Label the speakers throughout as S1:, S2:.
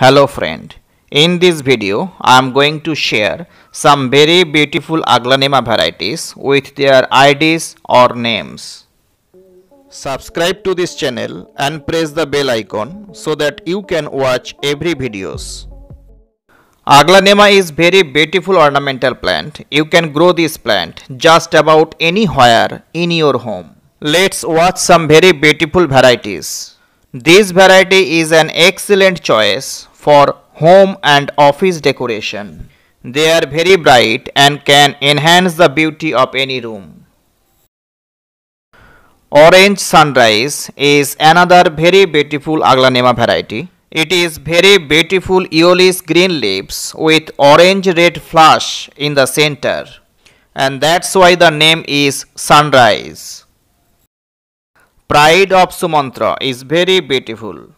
S1: Hello friend, in this video I am going to share some very beautiful Aglaonema varieties with their IDs or names. Subscribe to this channel and press the bell icon so that you can watch every videos. Aglaonema is very beautiful ornamental plant. You can grow this plant just about anywhere in your home. Let's watch some very beautiful varieties. This variety is an excellent choice for home and office decoration. They are very bright and can enhance the beauty of any room. Orange Sunrise is another very beautiful Aglaonema variety. It is very beautiful Aeolus green leaves with orange red flush in the center and that's why the name is Sunrise. Pride of Sumantra is very beautiful.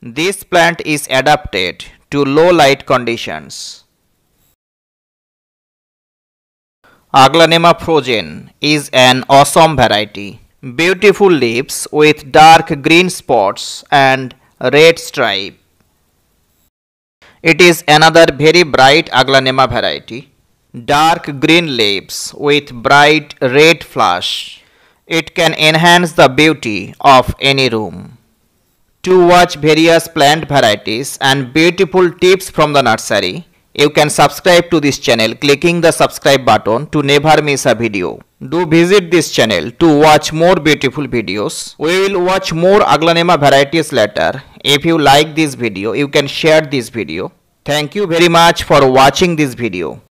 S1: This plant is adapted to low light conditions. Aglaonema frozen is an awesome variety. Beautiful leaves with dark green spots and red stripe. It is another very bright Aglaonema variety. Dark green leaves with bright red flush. It can enhance the beauty of any room. To watch various plant varieties and beautiful tips from the nursery, you can subscribe to this channel clicking the subscribe button to never miss a video. Do visit this channel to watch more beautiful videos. We will watch more Aglanema varieties later. If you like this video, you can share this video. Thank you very much for watching this video.